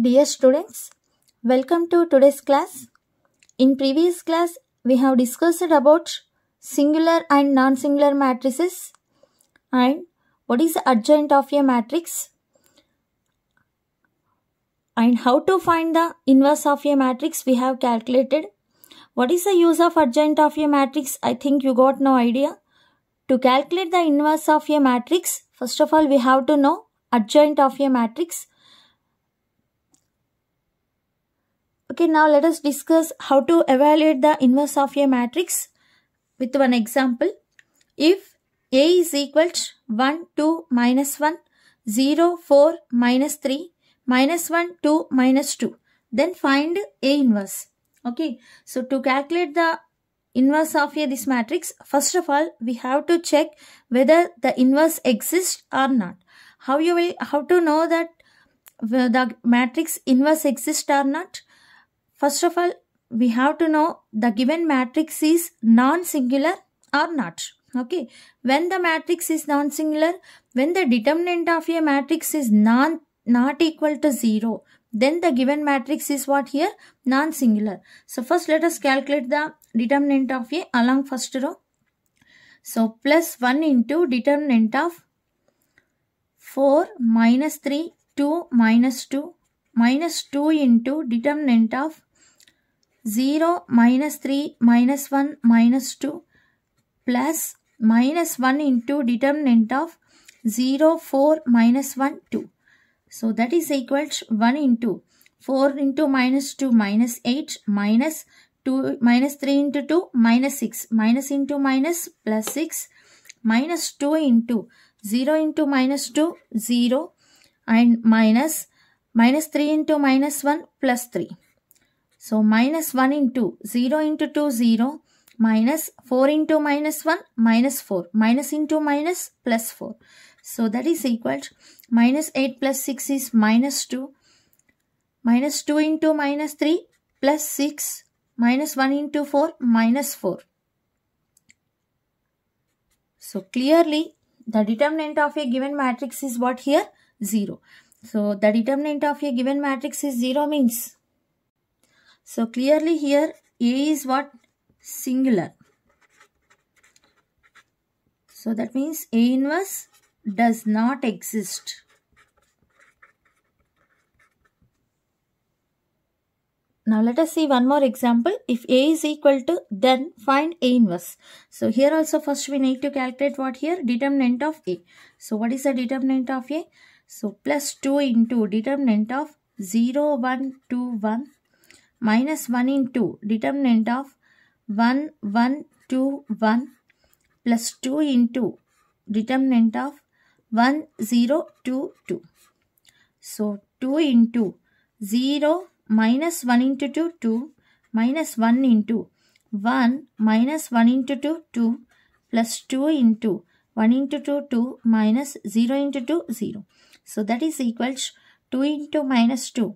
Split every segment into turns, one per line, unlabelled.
Dear students, welcome to today's class. In previous class, we have discussed about singular and non-singular matrices and what is the adjoint of a matrix and how to find the inverse of a matrix we have calculated. What is the use of adjoint of a matrix? I think you got no idea. To calculate the inverse of a matrix, first of all we have to know adjoint of a matrix Okay, now let us discuss how to evaluate the inverse of a matrix with one example. If A is equal to 1, 2, minus 1, 0, 4, minus 3, minus 1, 2, minus 2, then find A inverse. Okay, so to calculate the inverse of a, this matrix, first of all, we have to check whether the inverse exists or not. How you will, how to know that the matrix inverse exists or not? First of all, we have to know the given matrix is non-singular or not. Okay. When the matrix is non-singular, when the determinant of a matrix is non not equal to 0, then the given matrix is what here? Non-singular. So first let us calculate the determinant of A along first row. So plus 1 into determinant of 4 minus 3, 2 minus 2 minus 2 into determinant of 0, minus 3, minus 1, minus 2 plus minus 1 into determinant of 0, 4, minus 1, 2. So that is equal to 1 into 4 into minus 2 minus 8 minus 2 minus 3 into 2 minus 6 minus into minus plus 6 minus 2 into 0 into minus 2 0 and minus minus 3 into minus 1 plus 3. So minus 1 into 0 into 2 0 minus 4 into minus 1 minus 4 minus into minus plus 4. So that is equal to minus 8 plus 6 is minus 2 minus 2 into minus 3 plus 6 minus 1 into 4 minus 4. So clearly the determinant of a given matrix is what here? 0. So the determinant of a given matrix is 0 means so clearly here A is what? Singular. So that means A inverse does not exist. Now let us see one more example. If A is equal to then find A inverse. So here also first we need to calculate what here? Determinant of A. So what is the determinant of A? So plus 2 into determinant of 0, 1, 2, 1, minus 1 in 2 determinant of 1 1 2 1 plus 2 into determinant of 1 0 2 2 so 2 into 0 minus 1 into 2 2 minus 1 into 1 minus 1 into 2 2 plus 2 into 1 into 2 2 minus 0 into 2 0 so that is equals 2 into minus 2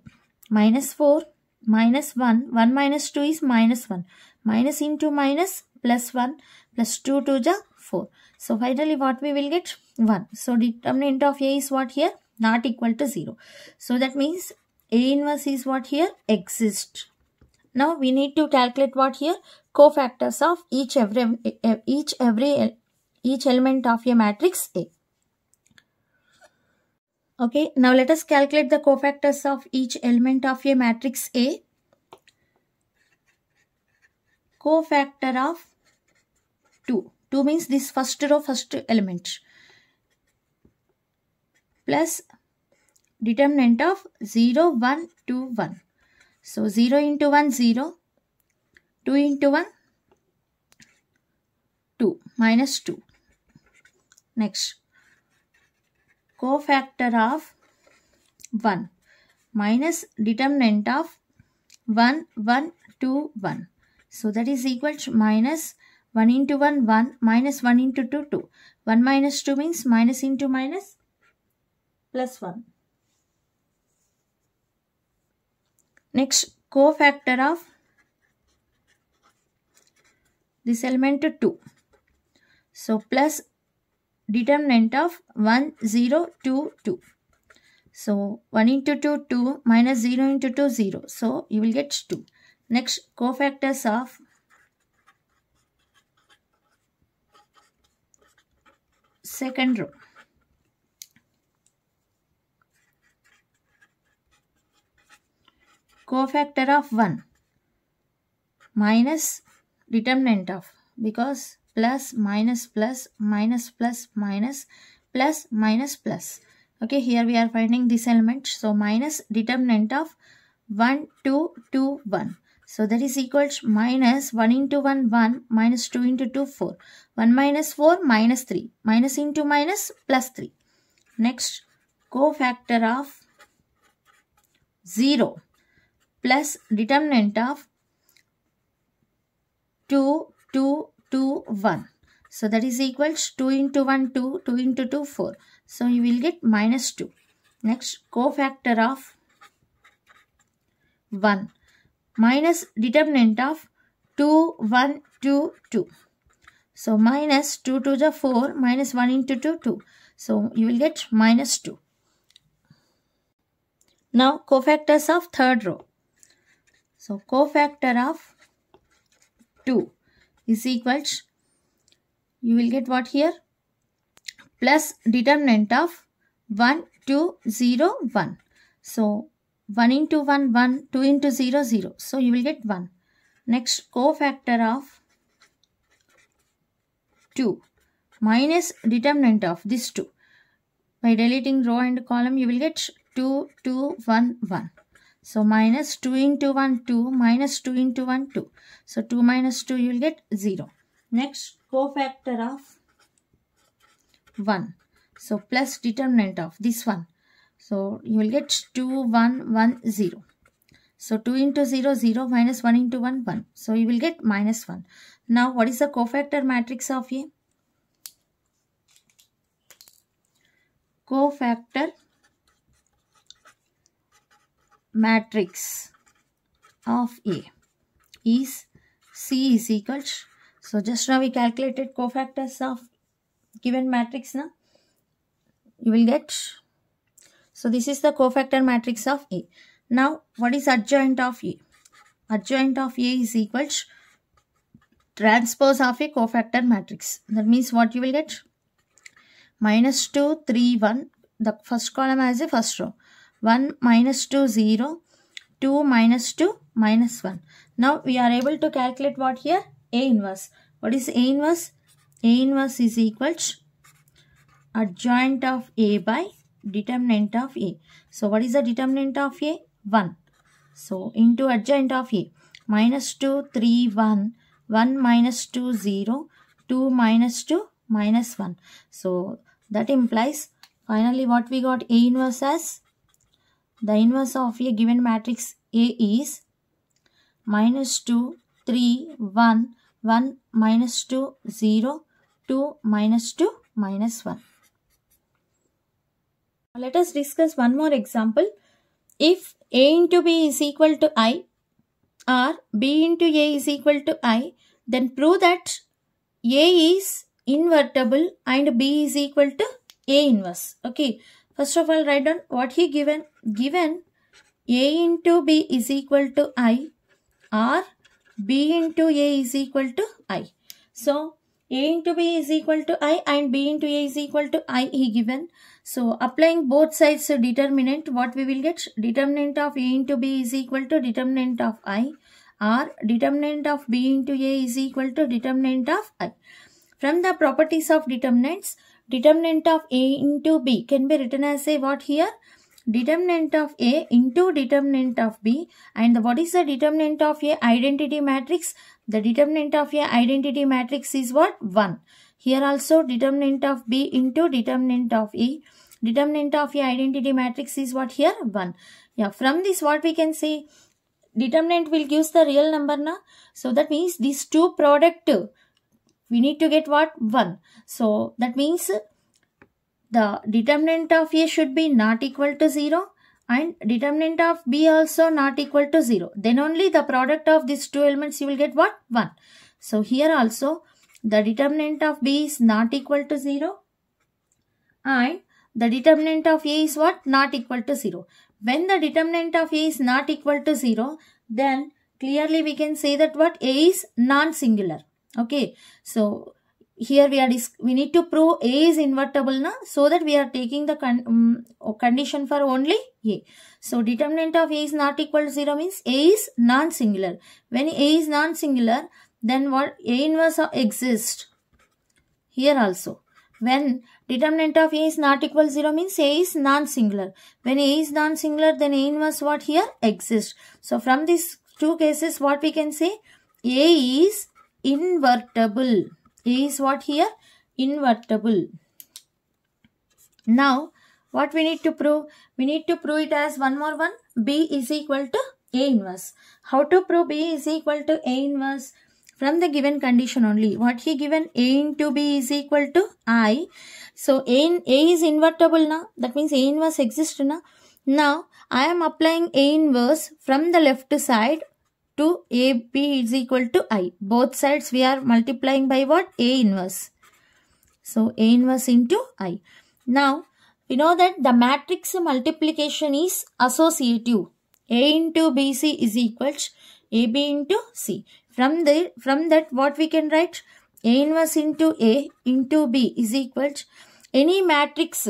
minus 4 minus 1. 1 minus 2 is minus 1. Minus into minus plus 1 plus 2 to the 4. So finally what we will get? 1. So determinant of A is what here? Not equal to 0. So that means A inverse is what here? Exist. Now we need to calculate what here? Cofactors of each every each every each element of a matrix A. Okay, now let us calculate the cofactors of each element of a matrix A. Cofactor of 2. 2 means this first row, first element. Plus determinant of 0, 1, 2, 1. So 0 into 1, 0. 2 into 1, 2. Minus 2. Next cofactor of 1 minus determinant of 1, 1, 2, 1. So that is equal to minus 1 into 1, 1, minus 1 into 2, 2. 1 minus 2 means minus into minus plus 1. Next, cofactor of this element 2. So, plus determinant of 1, 0, 2, 2. So 1 into 2, 2 minus 0 into 2, 0. So you will get 2. Next, cofactors of second row. Cofactor of 1 minus determinant of because plus minus plus minus plus minus plus minus plus okay here we are finding this element so minus determinant of 1 2 2 1 so that is equals minus 1 into 1 1 minus 2 into 2 4 1 minus 4 minus 3 minus into minus plus 3 next cofactor of 0 plus determinant of 2 2 2, 1. So that is equals 2 into 1, 2, 2 into 2, 4. So you will get minus 2. Next, cofactor of 1 minus determinant of 2, 1, 2, 2. So minus 2 to the 4 minus 1 into 2, 2. So you will get minus 2. Now cofactors of third row. So cofactor of 2 is equals you will get what here plus determinant of 1 2 0 1 so 1 into 1 1 2 into 0 0 so you will get 1 next cofactor of 2 minus determinant of this 2 by deleting row and column you will get 2 2 1 1 so minus 2 into 1, 2, minus 2 into 1, 2. So 2 minus 2, you will get 0. Next, cofactor of 1. So plus determinant of this one. So you will get 2, 1, 1, 0. So 2 into 0, 0, minus 1 into 1, 1. So you will get minus 1. Now what is the cofactor matrix of A? Cofactor matrix of A is C is equal so just now we calculated cofactors of given matrix now you will get so this is the cofactor matrix of A now what is adjoint of A adjoint of A is equal to transpose of a cofactor matrix that means what you will get minus 2 3 1 the first column as a first row 1 minus 2 0 2 minus 2 minus 1 now we are able to calculate what here a inverse what is a inverse a inverse is equal to adjoint of a by determinant of a so what is the determinant of a 1 so into adjoint of a minus 2 3 1 1 minus 2 0 2 minus 2 minus 1 so that implies finally what we got a inverse as the inverse of a given matrix A is minus 2, 3, 1, 1, minus 2, 0, 2, minus 2, minus 1. Let us discuss one more example. If A into B is equal to I or B into A is equal to I, then prove that A is invertible and B is equal to A inverse. Okay. First of all, write down what he given. Given A into B is equal to I or B into A is equal to I. So, A into B is equal to I and B into A is equal to I he given. So, applying both sides to determinant, what we will get? Determinant of A into B is equal to determinant of I or determinant of B into A is equal to determinant of I. From the properties of determinants, determinant of A into B can be written as a what here? Determinant of A into determinant of B and what is the determinant of A identity matrix? The determinant of A identity matrix is what? 1. Here also determinant of B into determinant of A. Determinant of A identity matrix is what here? 1. Yeah, from this what we can say? Determinant will give the real number now. So that means these two product we need to get what 1 so that means the determinant of a should be not equal to 0 and determinant of b also not equal to 0 then only the product of these two elements you will get what 1 so here also the determinant of b is not equal to 0 and the determinant of a is what not equal to 0 when the determinant of a is not equal to 0 then clearly we can say that what a is non-singular Okay. So, here we are we need to prove a is invertible na so that we are taking the con um, condition for only a so determinant of a is not equal to 0 means a is non singular when a is non singular then what a inverse exists here also when determinant of a is not equal to 0 means a is non singular when a is non singular then a inverse what here exists so from these two cases what we can say a is invertible. is what here? Invertible. Now, what we need to prove? We need to prove it as one more one. B is equal to A inverse. How to prove B is equal to A inverse? From the given condition only. What he given? A into B is equal to I. So, A, in, A is invertible now. That means A inverse exists now. Now, I am applying A inverse from the left side to AB is equal to I. Both sides we are multiplying by what? A inverse. So, A inverse into I. Now, we know that the matrix multiplication is associative. A into BC is equal to AB into C. From, the, from that what we can write? A inverse into A into B is equal to any matrix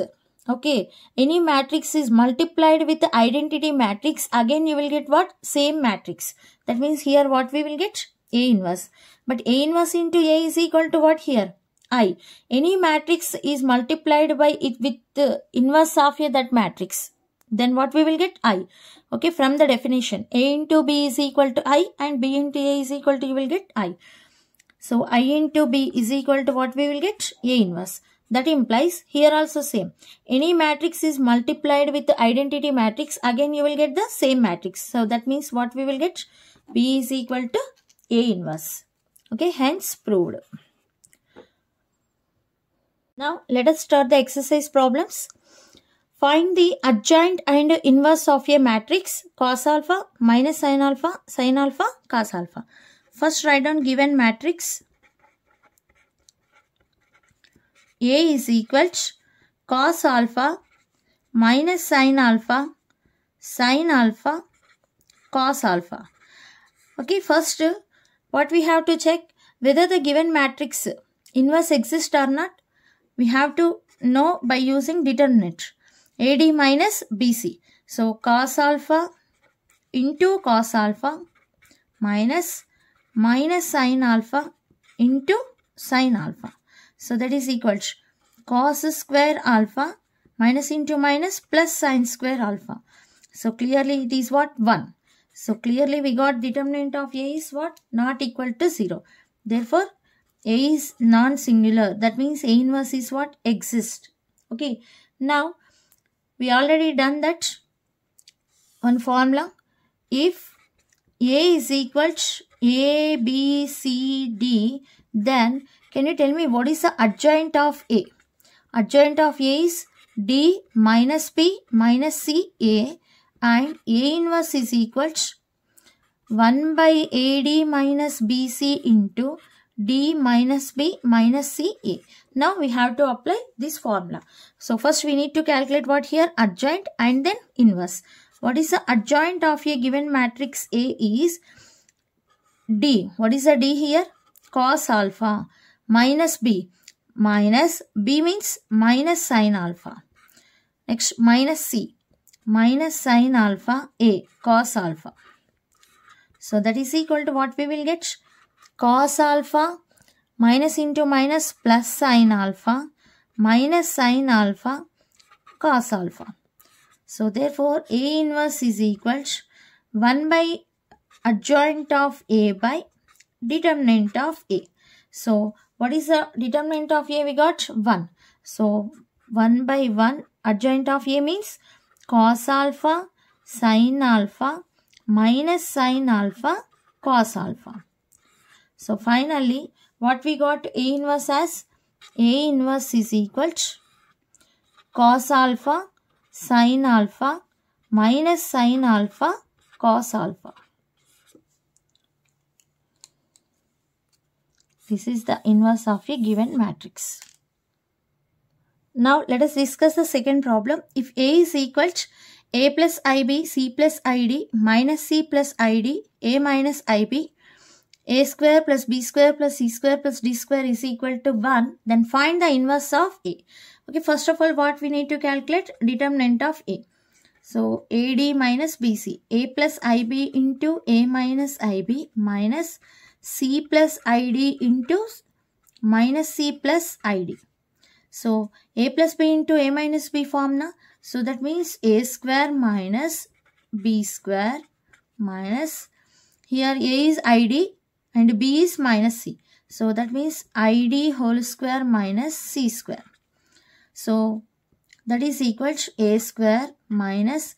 okay any matrix is multiplied with the identity matrix again you will get what same matrix that means here what we will get? A inverse. But A inverse into A is equal to what here? I. Any matrix is multiplied by it with the inverse of a that matrix. Then what we will get? I. Okay, from the definition. A into B is equal to I and B into A is equal to you will get I. So, I into B is equal to what we will get? A inverse. That implies here also same. Any matrix is multiplied with the identity matrix. Again, you will get the same matrix. So, that means what we will get? B is equal to A inverse. Okay, hence proved. Now, let us start the exercise problems. Find the adjoint and inverse of a matrix cos alpha minus sin alpha sin alpha cos alpha. First write down given matrix A is equal to cos alpha minus sin alpha sin alpha cos alpha. Okay, first what we have to check whether the given matrix inverse exists or not. We have to know by using determinant AD minus BC. So cos alpha into cos alpha minus minus sine alpha into sine alpha. So that is equal to cos square alpha minus into minus plus sine square alpha. So clearly it is what? 1. So clearly we got determinant of A is what? Not equal to 0. Therefore, A is non-singular. That means A inverse is what? Exist. Okay. Now, we already done that. One formula. If A is equal to A, B, C, D, then can you tell me what is the adjoint of A? Adjoint of A is D minus P minus C A and A inverse is equals 1 by AD minus BC into D minus B minus CA. Now we have to apply this formula. So first we need to calculate what here adjoint and then inverse. What is the adjoint of a given matrix A is D. What is the D here? Cos alpha minus B. Minus B means minus sine alpha. Next minus C minus sine alpha A cos alpha. So that is equal to what we will get cos alpha minus into minus plus sine alpha minus sine alpha cos alpha. So therefore A inverse is equal to 1 by adjoint of A by determinant of A. So what is the determinant of A we got? 1. So 1 by 1 adjoint of A means cos alpha, sin alpha, minus sin alpha, cos alpha. So finally, what we got A inverse as? A inverse is equal to cos alpha, sin alpha, minus sin alpha, cos alpha. This is the inverse of a given matrix. Now let us discuss the second problem. If A is equal to A plus IB, C plus ID, minus C plus ID, A minus IB, A square plus B square plus C square plus D square is equal to 1, then find the inverse of A. Okay, first of all, what we need to calculate? Determinant of A. So, AD minus BC, A plus IB into A minus IB minus C plus ID into minus C plus ID. So a plus b into a minus b formula. So that means a square minus b square minus here a is id and b is minus c. So that means id whole square minus c square. So that is equal to a square minus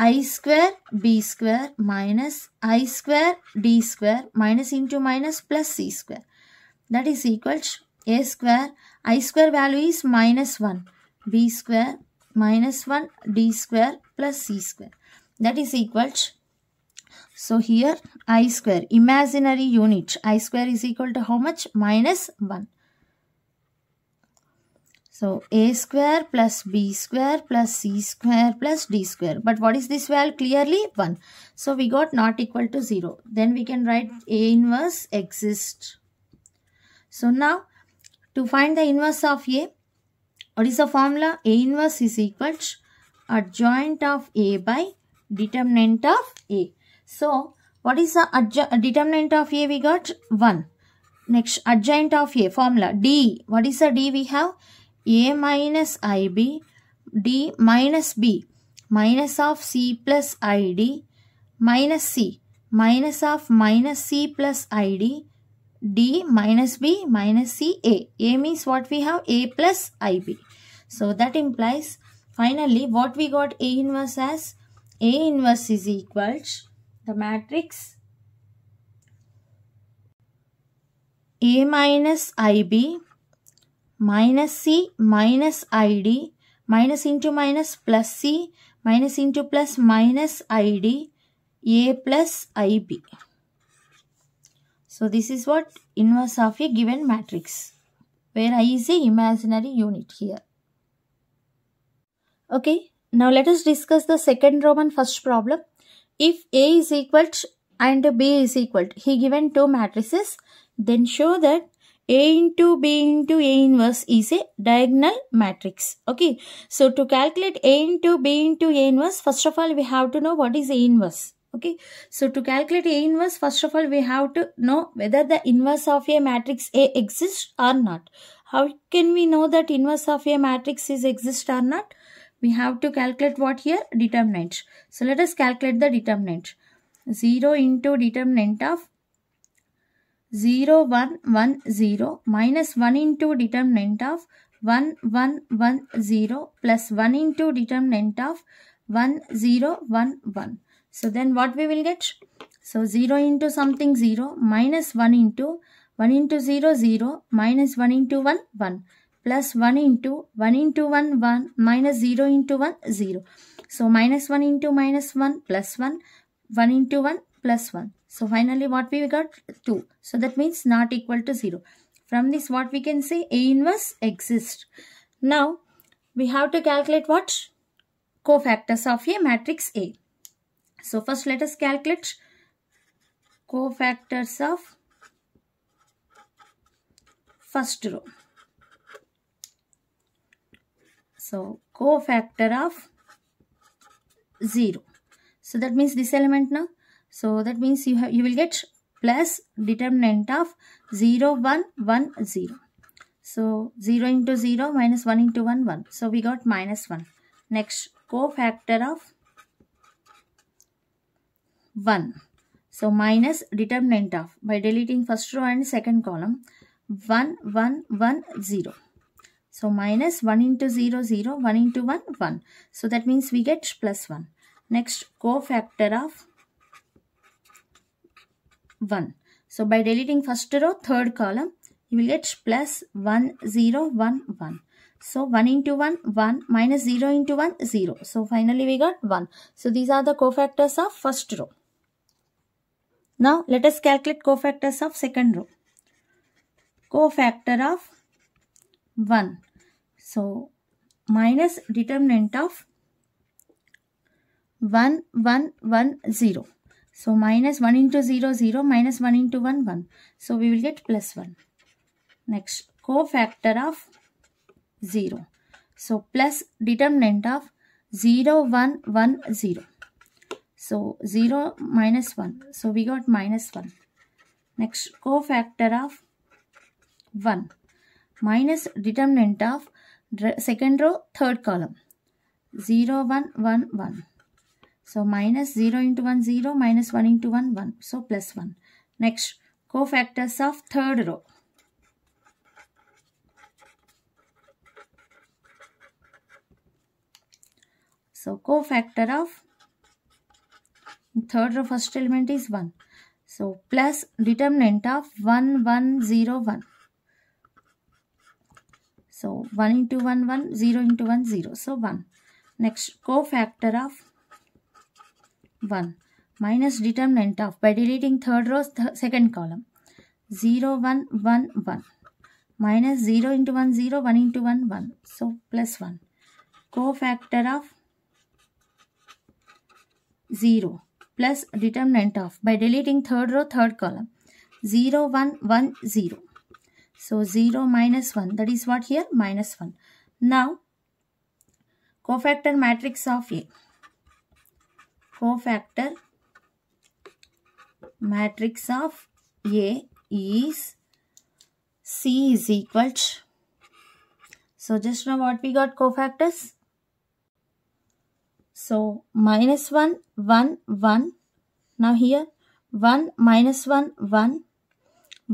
i square b square minus i square d square minus into minus plus c square. That is equal to a square i square value is minus 1 b square minus 1 d square plus c square that is equal to so here i square imaginary unit i square is equal to how much minus 1 so a square plus b square plus c square plus d square. But what is this value? Clearly 1. So we got not equal to 0. Then we can write a inverse exists. So now to find the inverse of A, what is the formula? A inverse is equal to adjoint of A by determinant of A. So, what is the determinant of A? We got 1. Next, adjoint of A formula. D. What is the D we have? A minus IB, D minus B, minus of C plus ID, minus C, minus of minus C plus ID, D minus B minus C A. A means what we have? A plus IB. So that implies finally what we got A inverse as? A inverse is equal to the matrix A minus IB minus C minus ID minus into minus plus C minus into plus minus ID A plus IB. So this is what inverse of a given matrix where I is a imaginary unit here. Okay, now let us discuss the second Roman first problem. If A is equal to and B is equal to, he given two matrices, then show that A into B into A inverse is a diagonal matrix. Okay, so to calculate A into B into A inverse, first of all we have to know what is A inverse okay so to calculate a inverse first of all we have to know whether the inverse of a matrix a exists or not how can we know that inverse of a matrix is exist or not we have to calculate what here determinant so let us calculate the determinant 0 into determinant of 0 1 1 0 minus 1 into determinant of 1 1 1 0 plus 1 into determinant of 1 0 1 1 so then what we will get? So 0 into something 0 minus 1 into 1 into 0 0 minus 1 into 1 1 plus 1 into 1 into 1 1 minus 0 into 1 0. So minus 1 into minus 1 plus 1 1 into 1 plus 1. So finally what we got? 2. So that means not equal to 0. From this what we can say? A inverse exists. Now we have to calculate what? Cofactors of a matrix A. So first let us calculate cofactors of first row. So cofactor of 0. So that means this element now. So that means you have you will get plus determinant of 0 1 1 0. So 0 into 0 minus 1 into 1 1. So we got minus 1. Next cofactor of 1. So minus determinant of by deleting first row and second column 1 1 1 0. So minus 1 into 0 0 1 into 1 1. So that means we get plus 1. Next cofactor of 1. So by deleting first row third column you will get plus 1 0 1 1. So 1 into 1, 1 minus 0 into 1, 0. So finally we got 1. So these are the cofactors of first row. Now let us calculate cofactors of second row. Cofactor of 1. So minus determinant of 1, 1, 1, 0. So minus 1 into 0, 0, minus 1 into 1, 1. So we will get plus 1. Next, cofactor of 0. So plus determinant of 0, 1, 1, 0. So 0 minus 1. So we got minus 1. Next cofactor of 1 minus determinant of second row third column 0 1 1 1. So minus 0 into 1 0 minus 1 into 1 1. So plus 1. Next cofactors of third row. So cofactor of third row first element is 1 so plus determinant of 1 1 0 1 so 1 into 1 1 0 into 1 0 so 1 next cofactor of 1 minus determinant of by deleting third row th second column 0 1 1 1 minus 0 into 1 0 1 into 1 1 so plus 1 cofactor of 0 plus determinant of by deleting third row, third column. 0, 1, 1, 0. So 0 minus 1, that is what here? Minus 1. Now, cofactor matrix of A. Cofactor matrix of A is C is equal to. So just now what we got cofactors? So minus 1, 1, 1. Now here 1, minus 1, 1,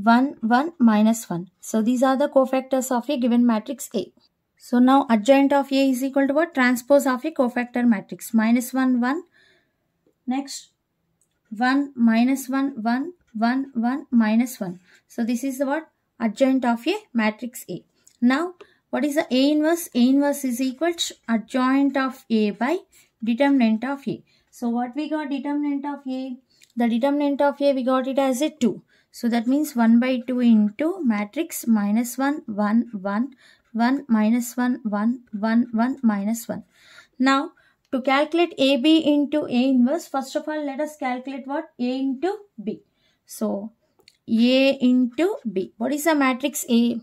1, 1, minus 1. So these are the cofactors of a given matrix A. So now adjoint of A is equal to what? Transpose of a cofactor matrix. Minus 1, 1. Next 1, minus 1, 1, 1, 1, minus 1. So this is what? Adjoint of a matrix A. Now what is the A inverse? A inverse is equal to adjoint of A by determinant of A. So what we got determinant of A? The determinant of A we got it as a 2. So that means 1 by 2 into matrix minus 1, 1, 1, 1, minus 1, 1, 1, 1, minus 1. Now to calculate AB into A inverse, first of all let us calculate what? A into B. So A into B. What is the matrix A?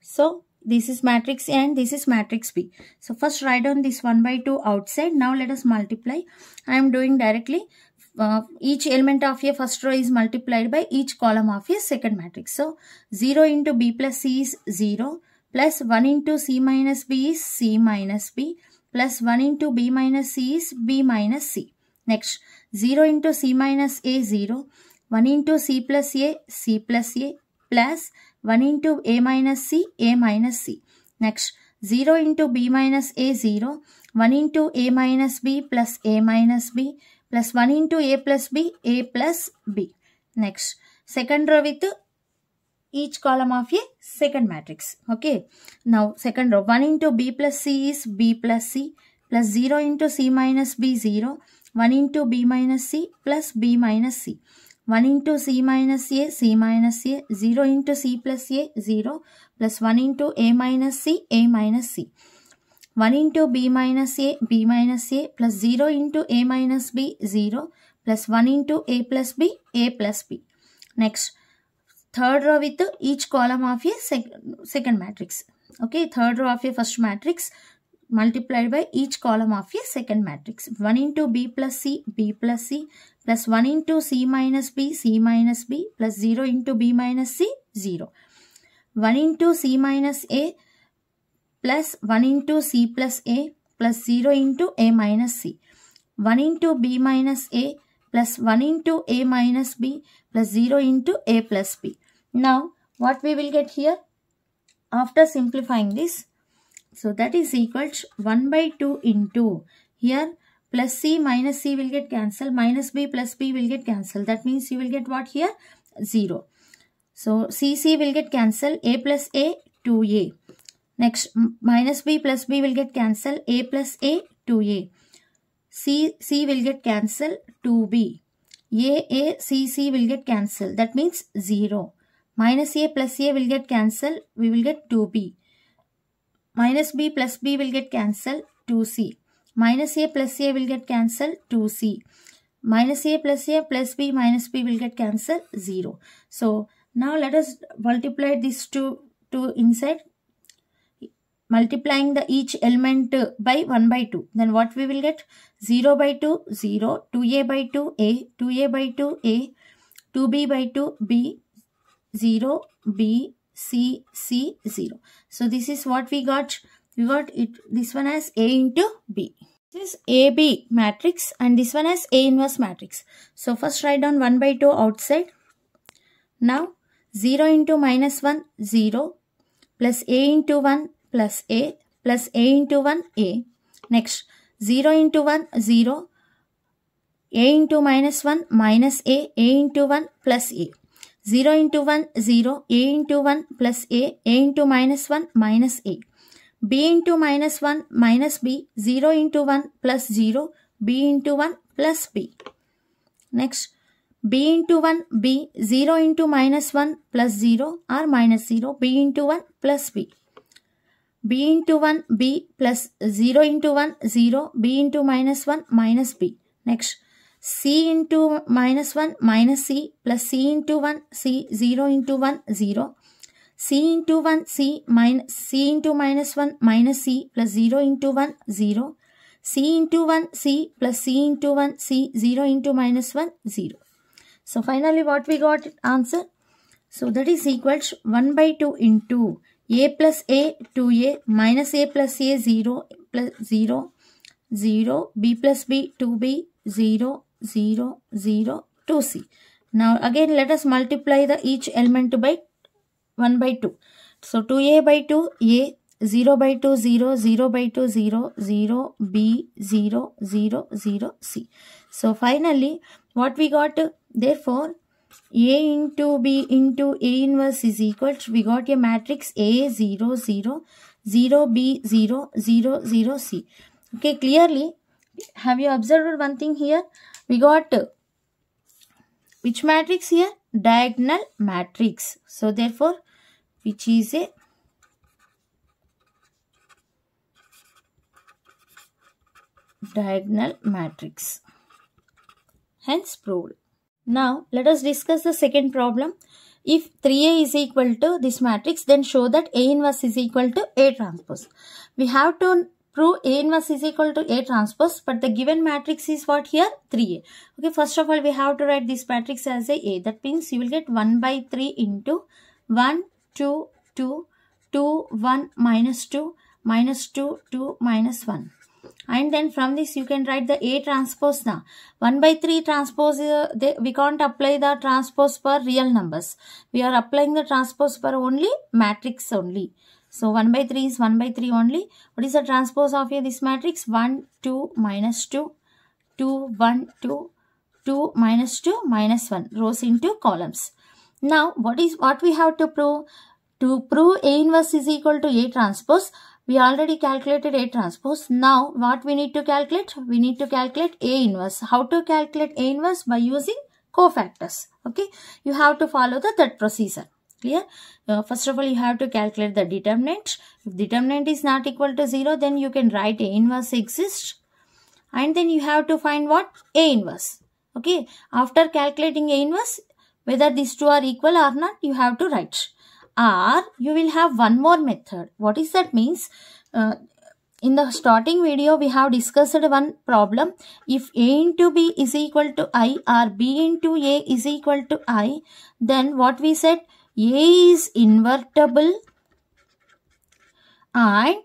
So this is matrix A and this is matrix B. So first write down this 1 by 2 outside. Now let us multiply. I am doing directly uh, each element of a first row is multiplied by each column of a second matrix. So 0 into B plus C is 0 plus 1 into C minus B is C minus B plus 1 into B minus C is B minus C. Next 0 into C minus A 0 1 into C plus A C plus A plus 1 into a minus c, a minus c. Next, 0 into b minus a, 0. 1 into a minus b plus a minus b plus 1 into a plus b, a plus b. Next, second row with each column of a second matrix. Okay. Now, second row 1 into b plus c is b plus c plus 0 into c minus b 0 1 into b minus c plus b minus c. 1 into c minus a, c minus a, 0 into c plus a, 0, plus 1 into a minus c, a minus c. 1 into b minus a, b minus a, plus 0 into a minus b, 0, plus 1 into a plus b, a plus b. Next, third row with each column of a sec second matrix. Okay, third row of a first matrix multiplied by each column of a second matrix. 1 into b plus c, b plus c, plus 1 into c minus b, c minus b plus 0 into b minus c, 0. 1 into c minus a plus 1 into c plus a plus 0 into a minus c. 1 into b minus a plus 1 into a minus b plus 0 into a plus b. Now, what we will get here? After simplifying this, so that is equal to 1 by 2 into here plus c minus c will get cancelled minus b plus b will get cancelled that means you will get what here 0 so c c will get cancelled a plus a 2a next minus b plus b will get cancelled a plus a 2a c c will get cancelled 2b a a c c will get cancelled that means 0 minus a plus a will get cancelled we will get 2b minus b plus b will get cancelled 2c Minus a plus a will get cancelled 2c. Minus a plus a plus b minus b will get cancelled 0. So now let us multiply these two, two inside multiplying the each element by 1 by 2. Then what we will get? 0 by 2, 0, 2a by 2, a, 2a by 2, a, 2b by 2, b, 0, b, c, c, 0. So this is what we got you got it this one as A into B. This is AB matrix and this one has A inverse matrix. So first write down 1 by 2 outside. Now 0 into minus 1 0 plus A into 1 plus A plus A into 1 A. Next 0 into 1 0 A into minus 1 minus A A into 1 plus A. 0 into 1 0 A into 1 plus A A into minus 1 minus A b into minus 1 minus b, 0 into 1 plus 0, b into 1 plus b. Next, b into 1, b, 0 into minus 1 plus 0 or minus 0, b into 1 plus b. b into 1, b plus 0 into 1, 0, b into minus 1, minus b. Next, c into minus 1, minus c plus c into 1, c, 0 into 1, 0, c into 1 c minus c into minus 1 minus c plus 0 into 1 0 c into 1 c plus c into 1 c 0 into minus 1 0 so finally what we got answer so that is equals 1 by 2 into a plus a 2a minus a plus a 0 plus 0 0 b plus b 2b 0 0 0 2c now again let us multiply the each element by 1 by 2. So 2a by 2, a 0 by 2, 0, 0 by 2, 0, 0, b, 0, 0, 0, c. So finally, what we got, therefore, a into b into a inverse is equal to, we got a matrix a 0, 0, 0, b, 0, 0, 0, c. Okay, clearly, have you observed one thing here? We got which matrix here? Diagonal matrix. So, therefore, which is a diagonal matrix. Hence proved. Now let us discuss the second problem. If 3A is equal to this matrix then show that A inverse is equal to A transpose. We have to prove A inverse is equal to A transpose but the given matrix is what here? 3A. Okay first of all we have to write this matrix as a A. That means you will get 1 by 3 into 1 2, 2, 2, 1, minus 2, minus 2, 2, minus 1. And then from this you can write the A transpose now. 1 by 3 transpose, uh, they, we can't apply the transpose for real numbers. We are applying the transpose for only matrix only. So 1 by 3 is 1 by 3 only. What is the transpose of here? this matrix? 1, 2, minus 2, 2, 1, 2, 2, minus 2, minus 1. Rows into columns. Now, what is what we have to prove? To prove A inverse is equal to A transpose, we already calculated A transpose. Now, what we need to calculate? We need to calculate A inverse. How to calculate A inverse? By using cofactors. Okay, you have to follow the third procedure. Clear? Uh, first of all, you have to calculate the determinant. If determinant is not equal to 0, then you can write A inverse exists. And then you have to find what? A inverse okay after calculating a inverse whether these two are equal or not, you have to write. Or you will have one more method. What is that means? Uh, in the starting video, we have discussed one problem. If A into B is equal to I or B into A is equal to I, then what we said? A is invertible and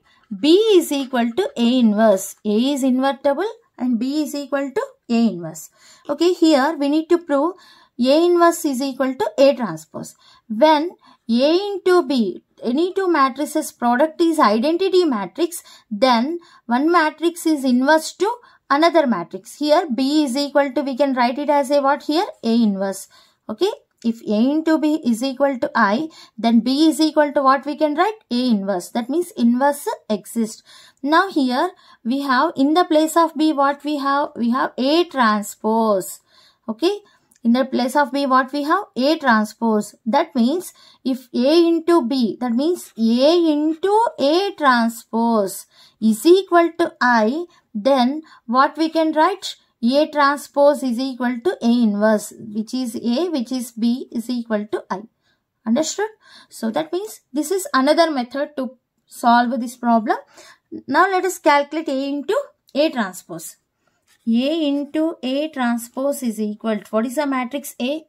B is equal to A inverse. A is invertible and B is equal to A inverse. Okay, here we need to prove a inverse is equal to A transpose. When A into B, any two matrices product is identity matrix, then one matrix is inverse to another matrix. Here B is equal to, we can write it as a what here? A inverse. Okay. If A into B is equal to I, then B is equal to what we can write? A inverse. That means inverse exists. Now here we have in the place of B what we have? We have A transpose. Okay. In the place of B, what we have? A transpose. That means if A into B, that means A into A transpose is equal to I, then what we can write? A transpose is equal to A inverse, which is A, which is B is equal to I. Understood? So that means this is another method to solve this problem. Now let us calculate A into A transpose. A into A transpose is equal to, what is the matrix A?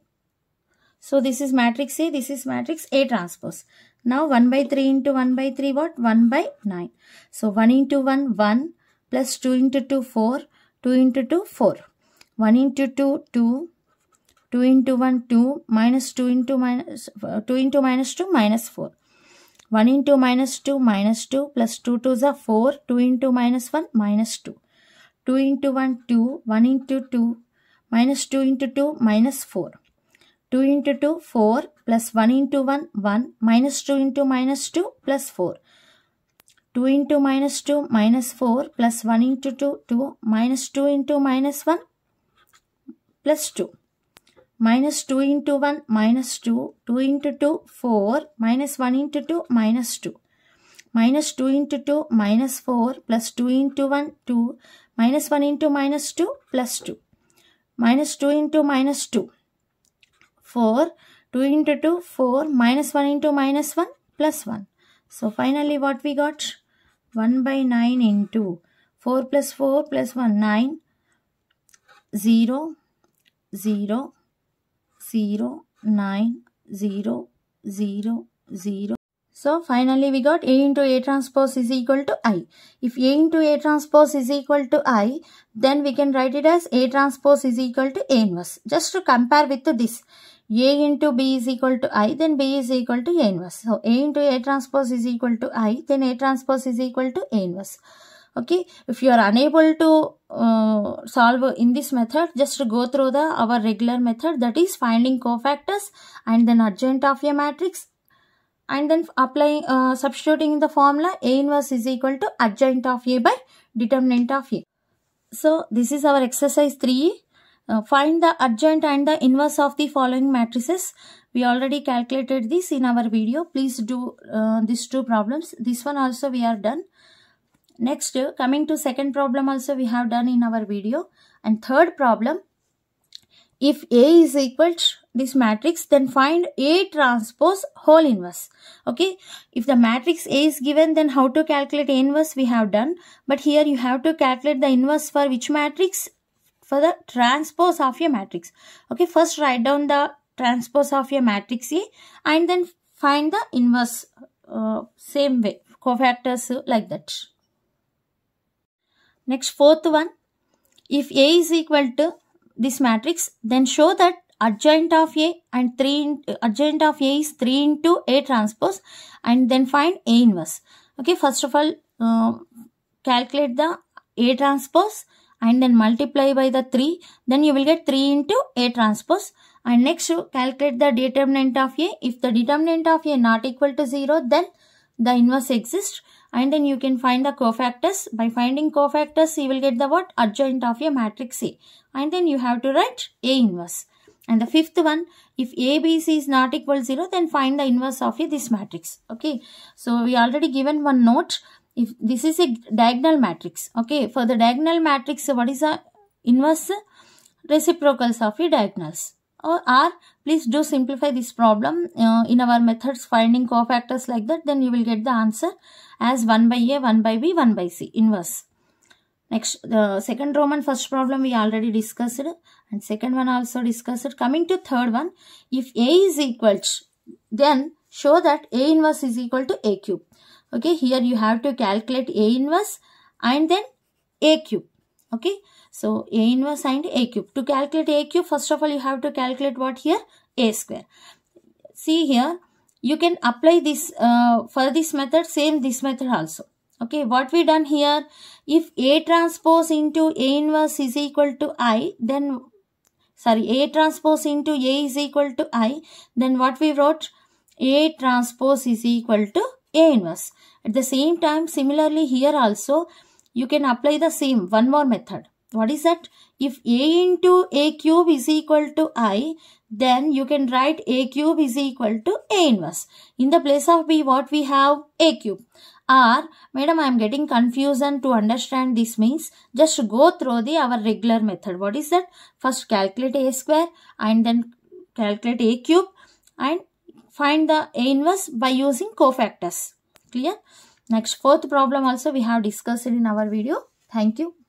So, this is matrix A, this is matrix A transpose. Now, 1 by 3 into 1 by 3, what? 1 by 9. So, 1 into 1, 1 plus 2 into 2, 4. 2 into 2, 4. 1 into 2, 2. 2 into 1, 2. Minus 2 into minus, uh, 2 into minus 2, minus 4. 1 into minus 2, minus 2. Plus 2 2 is 4. 2 into minus 1, minus 2. 2 into 1, 2, 1 into 2, minus 2 into 2, minus 4. 2 into 2, 4, plus 1 into 1, 1, minus 2 into minus 2, plus 4. 2 into minus 2, minus 4, plus 1 into 2, 2, minus 2 into minus 1, plus 2. Minus 2 into 1, minus 2, 2 into 2, 4, minus 1 into 2, minus 2. Minus 2 into 2, minus 4, plus 2 into 1, 2, minus 1 into minus 2 plus 2 minus 2 into minus 2 4 2 into 2 4 minus 1 into minus 1 plus 1 so finally what we got 1 by 9 into 4 plus 4 plus 1 9 0 0 0 9 0 0 0 so finally we got A into A transpose is equal to I. If A into A transpose is equal to I, then we can write it as A transpose is equal to A inverse. Just to compare with this, A into B is equal to I, then B is equal to A inverse. So A into A transpose is equal to I, then A transpose is equal to A inverse. Okay, if you are unable to uh, solve in this method, just go through the our regular method that is finding cofactors and then adjoint of a matrix and then applying uh, substituting the formula A inverse is equal to adjoint of A by determinant of A. So this is our exercise 3. Uh, find the adjoint and the inverse of the following matrices. We already calculated this in our video. Please do uh, these two problems. This one also we are done. Next, coming to second problem also we have done in our video. And third problem, if A is equal to this matrix then find A transpose whole inverse. Okay. If the matrix A is given then how to calculate A inverse we have done. But here you have to calculate the inverse for which matrix? For the transpose of your matrix. Okay. First write down the transpose of your matrix A and then find the inverse uh, same way cofactors like that. Next fourth one if A is equal to this matrix then show that adjoint of A and 3 adjoint of A is 3 into A transpose and then find A inverse. Okay, first of all, uh, calculate the A transpose and then multiply by the 3. Then you will get 3 into A transpose. And next you calculate the determinant of A. If the determinant of A not equal to 0, then the inverse exists. And then you can find the cofactors. By finding cofactors, you will get the what? Adjoint of A matrix A. And then you have to write A inverse. And the fifth one, if ABC is not equal 0, then find the inverse of this matrix. Okay. So, we already given one note. If this is a diagonal matrix. Okay. For the diagonal matrix, what is the inverse? Reciprocals of your diagonals. Or, or please do simplify this problem uh, in our methods finding cofactors like that. Then you will get the answer as 1 by A, 1 by B, 1 by C. Inverse. Next, the second Roman first problem we already discussed and second one also discussed. Coming to third one, if A is equal to, then show that A inverse is equal to A cube. Okay, here you have to calculate A inverse and then A cube. Okay, so A inverse and A cube. To calculate A cube, first of all, you have to calculate what here? A square. See here, you can apply this uh, for this method, same this method also. Okay, what we done here, if A transpose into A inverse is equal to I, then sorry A transpose into A is equal to I then what we wrote A transpose is equal to A inverse. At the same time similarly here also you can apply the same one more method. What is that? If A into A cube is equal to I then you can write A cube is equal to A inverse. In the place of B what we have A cube or madam I am getting confusion to understand this means just go through the our regular method. What is that? First calculate a square and then calculate a cube and find the a inverse by using cofactors. Clear? Next fourth problem also we have discussed in our video. Thank you.